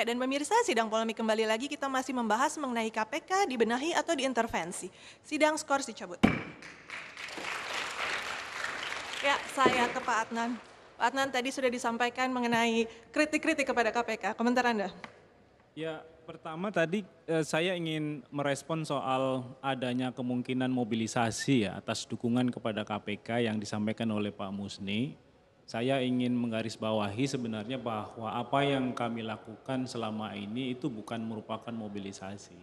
Ya, dan pemirsa, sidang polemik kembali lagi kita masih membahas mengenai KPK dibenahi atau diintervensi. Sidang skor dicabut. Ya, saya ke Pak Adnan. Pak Adnan tadi sudah disampaikan mengenai kritik-kritik kepada KPK. Komentar Anda? Ya, pertama tadi eh, saya ingin merespon soal adanya kemungkinan mobilisasi ya atas dukungan kepada KPK yang disampaikan oleh Pak Musni saya ingin menggarisbawahi sebenarnya bahwa apa yang kami lakukan selama ini itu bukan merupakan mobilisasi.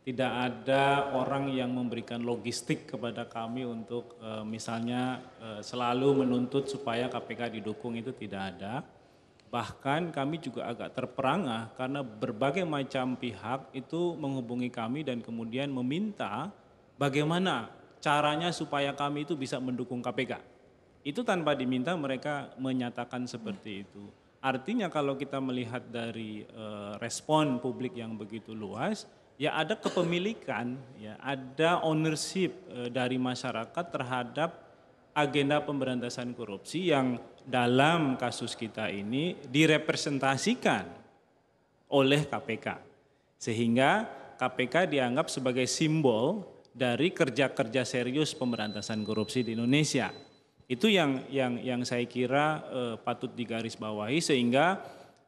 Tidak ada orang yang memberikan logistik kepada kami untuk eh, misalnya eh, selalu menuntut supaya KPK didukung itu tidak ada. Bahkan kami juga agak terperangah karena berbagai macam pihak itu menghubungi kami dan kemudian meminta bagaimana caranya supaya kami itu bisa mendukung KPK itu tanpa diminta mereka menyatakan seperti itu. Artinya kalau kita melihat dari uh, respon publik yang begitu luas, ya ada kepemilikan, ya ada ownership uh, dari masyarakat terhadap agenda pemberantasan korupsi yang dalam kasus kita ini direpresentasikan oleh KPK. Sehingga KPK dianggap sebagai simbol dari kerja-kerja serius pemberantasan korupsi di Indonesia. Itu yang yang yang saya kira uh, patut digarisbawahi sehingga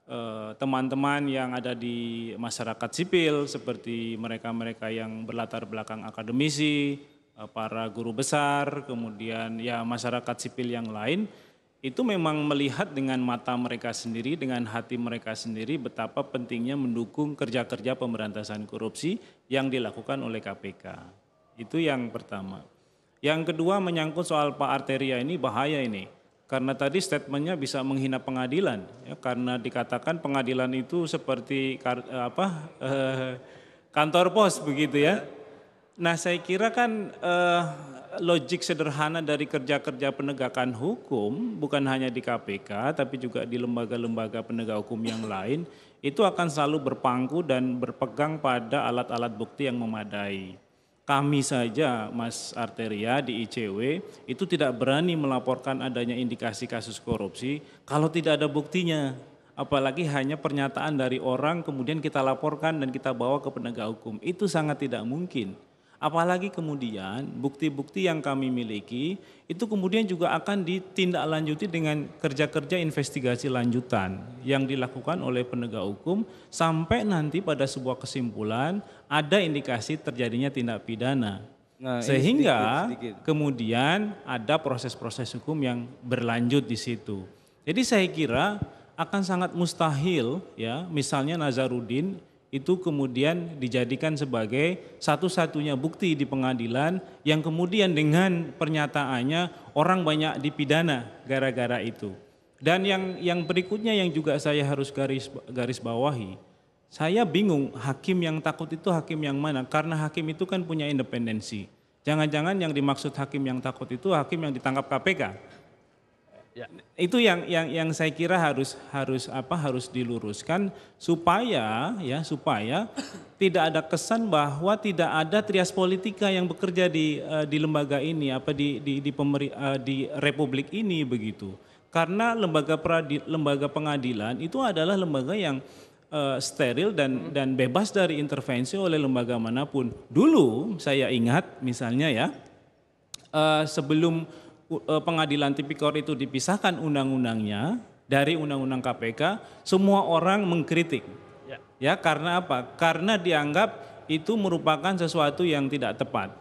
eh, teman-teman yang ada di masyarakat sipil seperti mereka-mereka yang berlatar belakang akademisi, eh, para guru besar, kemudian ya masyarakat sipil yang lain itu memang melihat dengan mata mereka sendiri, dengan hati mereka sendiri betapa pentingnya mendukung kerja-kerja pemberantasan korupsi yang dilakukan oleh KPK. Itu yang pertama. Yang kedua menyangkut soal Pak Arteria ini bahaya ini. Karena tadi statementnya bisa menghina pengadilan, ya, karena dikatakan pengadilan itu seperti kar, apa eh, kantor pos begitu ya. Nah saya kira kan eh, logik sederhana dari kerja-kerja penegakan hukum bukan hanya di KPK tapi juga di lembaga-lembaga penegak hukum yang lain itu akan selalu berpangku dan berpegang pada alat-alat bukti yang memadai. Kami saja, Mas Arteria di ICW, itu tidak berani melaporkan adanya indikasi kasus korupsi kalau tidak ada buktinya. Apalagi hanya pernyataan dari orang kemudian kita laporkan dan kita bawa ke penegak hukum. Itu sangat tidak mungkin. Apalagi kemudian bukti-bukti yang kami miliki itu kemudian juga akan ditindaklanjuti dengan kerja-kerja investigasi lanjutan yang dilakukan oleh penegak hukum sampai nanti pada sebuah kesimpulan ada indikasi terjadinya tindak pidana. Nah, Sehingga sedikit, sedikit. kemudian ada proses-proses hukum yang berlanjut di situ. Jadi saya kira akan sangat mustahil ya misalnya Nazarudin itu kemudian dijadikan sebagai satu-satunya bukti di pengadilan yang kemudian dengan pernyataannya orang banyak dipidana gara-gara itu. Dan yang yang berikutnya yang juga saya harus garis garis bawahi, saya bingung hakim yang takut itu hakim yang mana karena hakim itu kan punya independensi. Jangan-jangan yang dimaksud hakim yang takut itu hakim yang ditangkap KPK Ya. Itu yang yang yang saya kira harus harus apa harus diluruskan supaya ya supaya tidak ada kesan bahwa tidak ada trias politika yang bekerja di uh, di lembaga ini apa di di di, pemeri, uh, di republik ini begitu. Karena lembaga peradil, lembaga pengadilan itu adalah lembaga yang uh, steril dan hmm. dan bebas dari intervensi oleh lembaga manapun. Dulu saya ingat misalnya ya uh, sebelum Eh, pengadilan tipikor itu dipisahkan undang-undangnya dari undang-undang KPK, semua orang mengkritik. Ya. ya, karena apa? Karena dianggap itu merupakan sesuatu yang tidak tepat.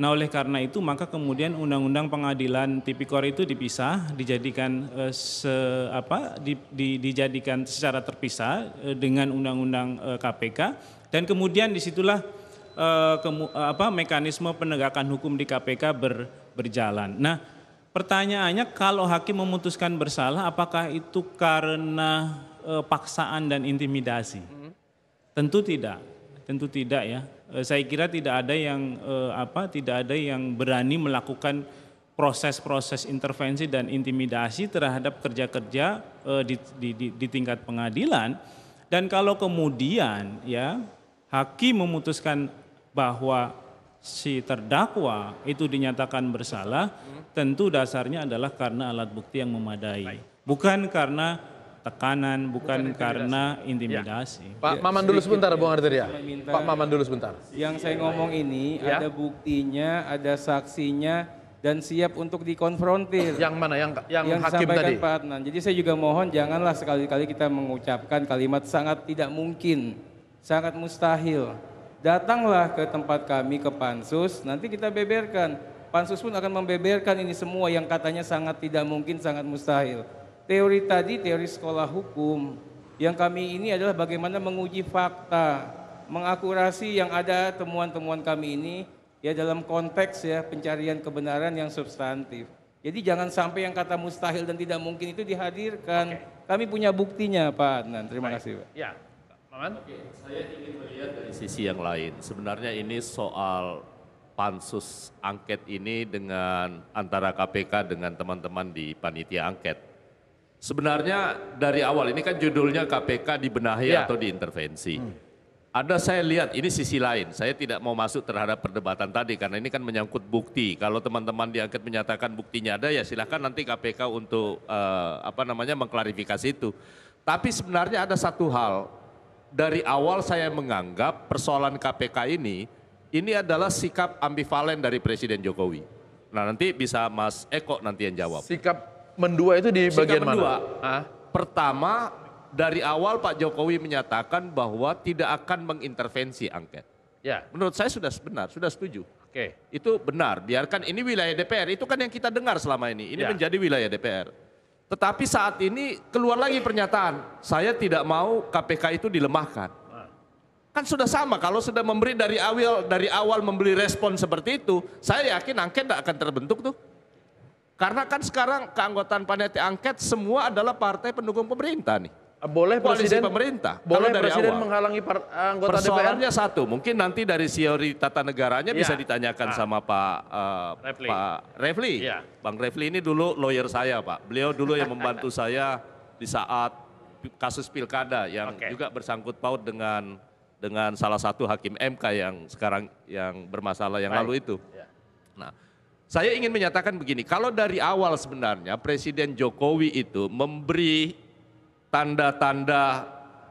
Nah, oleh karena itu maka kemudian undang-undang pengadilan tipikor itu dipisah, dijadikan eh, se apa di, di, dijadikan secara terpisah eh, dengan undang-undang eh, KPK dan kemudian disitulah eh, kemu, apa mekanisme penegakan hukum di KPK ber, berjalan. Nah, Pertanyaannya kalau hakim memutuskan bersalah apakah itu karena e, paksaan dan intimidasi? Hmm. Tentu tidak. Tentu tidak ya. E, saya kira tidak ada yang e, apa tidak ada yang berani melakukan proses-proses intervensi dan intimidasi terhadap kerja-kerja e, di, di, di, di tingkat pengadilan dan kalau kemudian ya hakim memutuskan bahwa si terdakwa itu dinyatakan bersalah, tentu dasarnya adalah karena alat bukti yang memadai, bukan karena tekanan, bukan, karena ya. intimidasi. Ya. Pak Maman dulu sebentar, Bung Arteria. Pak Maman dulu sebentar. Yang saya ngomong ini ya? ada buktinya, ada saksinya dan siap untuk dikonfrontir. Yang mana? Yang yang, yang hakim tadi. Pak Adnan. Jadi saya juga mohon janganlah sekali-kali kita mengucapkan kalimat sangat tidak mungkin, sangat mustahil Datanglah ke tempat kami, ke Pansus, nanti kita beberkan. Pansus pun akan membeberkan ini semua yang katanya sangat tidak mungkin, sangat mustahil. Teori tadi, teori sekolah hukum. Yang kami ini adalah bagaimana menguji fakta, mengakurasi yang ada temuan-temuan kami ini ya dalam konteks ya pencarian kebenaran yang substantif. Jadi jangan sampai yang kata mustahil dan tidak mungkin itu dihadirkan. Okay. Kami punya buktinya Pak Adnan. Terima Baik. kasih Pak. Ya, Oke, saya ingin melihat dari sisi yang lain. Sebenarnya ini soal pansus angket ini dengan antara KPK dengan teman-teman di panitia angket. Sebenarnya dari awal ini kan judulnya KPK dibenahi ya. atau diintervensi. Hmm. Ada saya lihat ini sisi lain. Saya tidak mau masuk terhadap perdebatan tadi karena ini kan menyangkut bukti. Kalau teman-teman diangket menyatakan buktinya ada ya silahkan nanti KPK untuk uh, apa namanya mengklarifikasi itu. Tapi sebenarnya ada satu hal dari awal saya menganggap persoalan KPK ini ini adalah sikap ambivalen dari Presiden Jokowi. Nah nanti bisa Mas Eko nanti yang jawab. Sikap mendua itu di bagian mendua, mana? Pertama dari awal Pak Jokowi menyatakan bahwa tidak akan mengintervensi angket. Ya. Menurut saya sudah benar, sudah setuju. Oke. Itu benar. Biarkan ini wilayah DPR. Itu kan yang kita dengar selama ini. Ini ya. menjadi wilayah DPR. Tetapi saat ini keluar lagi pernyataan, saya tidak mau KPK itu dilemahkan. Kan sudah sama kalau sudah memberi dari awal dari awal membeli respon seperti itu, saya yakin angket tidak akan terbentuk tuh. Karena kan sekarang keanggotaan panitia angket semua adalah partai pendukung pemerintah nih boleh koalisi presiden, pemerintah. Boleh dari presiden awal. menghalangi par, anggota Persoalannya DPR. satu, mungkin nanti dari teori tata negaranya ya. bisa iya. ditanyakan ah. sama Pak uh, Refli. Pak Refli. Ya. Bang Refli ini dulu lawyer saya, Pak. Beliau dulu yang membantu saya di saat kasus pilkada yang okay. juga bersangkut paut dengan dengan salah satu hakim MK yang sekarang yang bermasalah yang Baik. lalu itu. Ya. Nah, saya ingin menyatakan begini, kalau dari awal sebenarnya Presiden Jokowi itu memberi tanda-tanda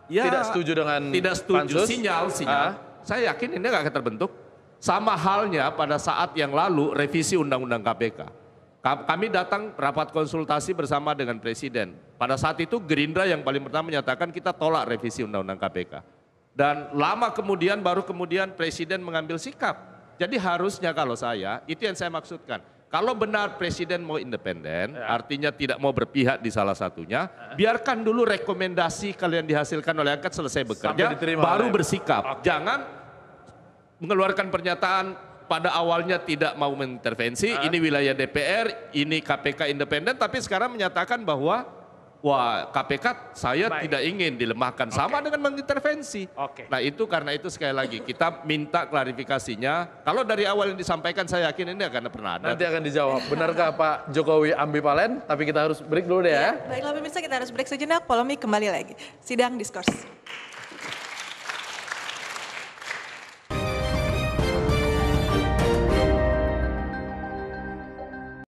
ya tidak setuju dengan tidak setuju pansus. sinyal sinyal. Ah. Saya yakin ini nggak akan terbentuk. Sama halnya pada saat yang lalu revisi undang-undang KPK. Kami datang rapat konsultasi bersama dengan Presiden. Pada saat itu Gerindra yang paling pertama menyatakan kita tolak revisi Undang-Undang KPK. Dan lama kemudian baru kemudian Presiden mengambil sikap. Jadi harusnya kalau saya, itu yang saya maksudkan. Kalau benar presiden mau independen, ya. artinya tidak mau berpihak di salah satunya, ya. biarkan dulu rekomendasi kalian dihasilkan oleh angkat selesai bekerja, baru oleh. bersikap. Okay. Jangan mengeluarkan pernyataan pada awalnya tidak mau mengintervensi, ya. ini wilayah DPR, ini KPK independen, tapi sekarang menyatakan bahwa Wah, KPK saya Baik. tidak ingin dilemahkan sama okay. dengan mengintervensi. Okay. Nah, itu karena itu sekali lagi kita minta klarifikasinya. Kalau dari awal yang disampaikan saya yakin ini akan pernah ada. Nanti akan dijawab. Benarkah Pak Jokowi ambivalen? Tapi kita harus break dulu deh ya. ya. Baiklah pemirsa, kita harus break sejenak. Polemik kembali lagi. Sidang diskursus.